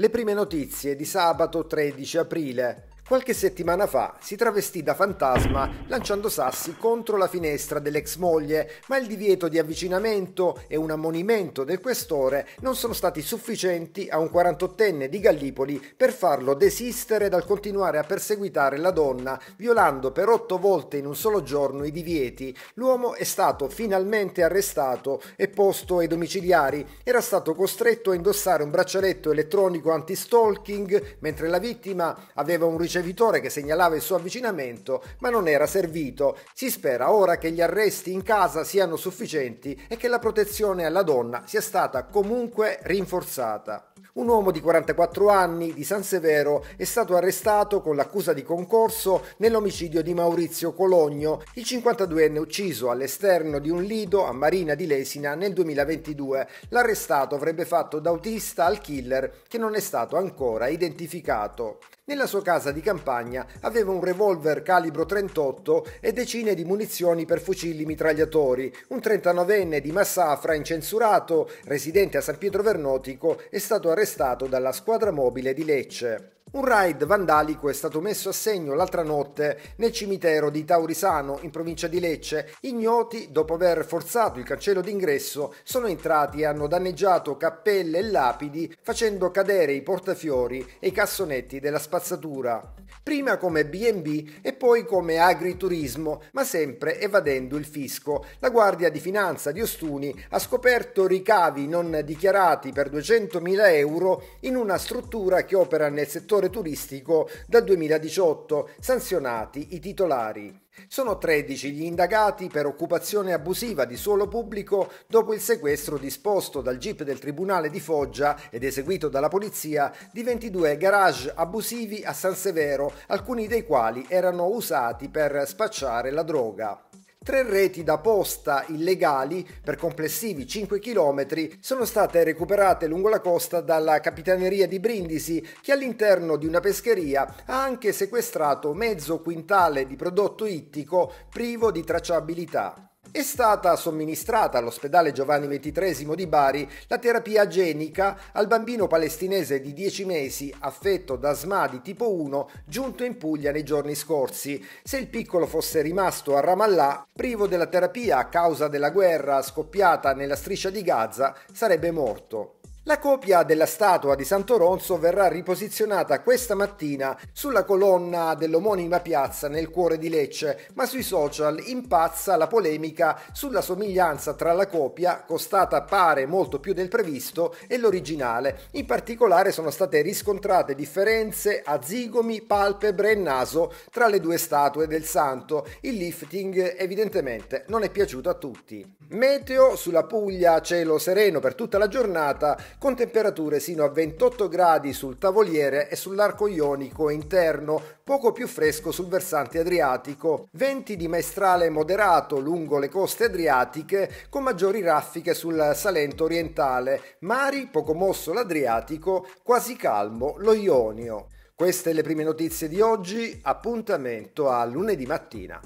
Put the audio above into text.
Le prime notizie di sabato 13 aprile. Qualche settimana fa si travestì da fantasma lanciando sassi contro la finestra dell'ex moglie, ma il divieto di avvicinamento e un ammonimento del questore non sono stati sufficienti a un 48enne di Gallipoli per farlo desistere dal continuare a perseguitare la donna, violando per otto volte in un solo giorno i divieti. L'uomo è stato finalmente arrestato e posto ai domiciliari. Era stato costretto a indossare un braccialetto elettronico anti-stalking mentre la vittima aveva un ricevimento ricevitore che segnalava il suo avvicinamento, ma non era servito. Si spera ora che gli arresti in casa siano sufficienti e che la protezione alla donna sia stata comunque rinforzata. Un uomo di 44 anni di San Severo è stato arrestato con l'accusa di concorso nell'omicidio di Maurizio Cologno, il 52enne ucciso all'esterno di un lido a Marina di Lesina nel 2022. L'arrestato avrebbe fatto da autista al killer che non è stato ancora identificato. Nella sua casa di campagna aveva un revolver calibro 38 e decine di munizioni per fucili mitragliatori. Un 39enne di Massafra, incensurato, residente a San Pietro Vernotico, è stato arrestato dalla squadra mobile di Lecce. Un raid vandalico è stato messo a segno l'altra notte nel cimitero di Taurisano, in provincia di Lecce. Ignoti, dopo aver forzato il cancello d'ingresso, sono entrati e hanno danneggiato cappelle e lapidi, facendo cadere i portafiori e i cassonetti della spazzatura prima come B&B e poi come agriturismo, ma sempre evadendo il fisco. La Guardia di Finanza di Ostuni ha scoperto ricavi non dichiarati per 200.000 euro in una struttura che opera nel settore turistico dal 2018, sanzionati i titolari. Sono 13 gli indagati per occupazione abusiva di suolo pubblico dopo il sequestro disposto dal GIP del Tribunale di Foggia ed eseguito dalla polizia di 22 garage abusivi a San Severo, alcuni dei quali erano usati per spacciare la droga. Tre reti da posta illegali per complessivi 5 km sono state recuperate lungo la costa dalla Capitaneria di Brindisi che all'interno di una pescheria ha anche sequestrato mezzo quintale di prodotto ittico privo di tracciabilità. È stata somministrata all'ospedale Giovanni XXIII di Bari la terapia genica al bambino palestinese di 10 mesi affetto da SMA di tipo 1 giunto in Puglia nei giorni scorsi. Se il piccolo fosse rimasto a Ramallah, privo della terapia a causa della guerra scoppiata nella striscia di Gaza, sarebbe morto. La copia della statua di Sant'Oronzo verrà riposizionata questa mattina sulla colonna dell'omonima piazza nel cuore di Lecce, ma sui social impazza la polemica sulla somiglianza tra la copia, costata pare molto più del previsto, e l'originale. In particolare sono state riscontrate differenze a zigomi, palpebre e naso tra le due statue del santo. Il lifting evidentemente non è piaciuto a tutti. Meteo sulla Puglia, cielo sereno per tutta la giornata con temperature sino a 28 gradi sul tavoliere e sull'arco ionico interno, poco più fresco sul versante adriatico, venti di maestrale moderato lungo le coste adriatiche con maggiori raffiche sul Salento orientale, mari poco mosso l'Adriatico, quasi calmo lo Ionio. Queste le prime notizie di oggi, appuntamento a lunedì mattina.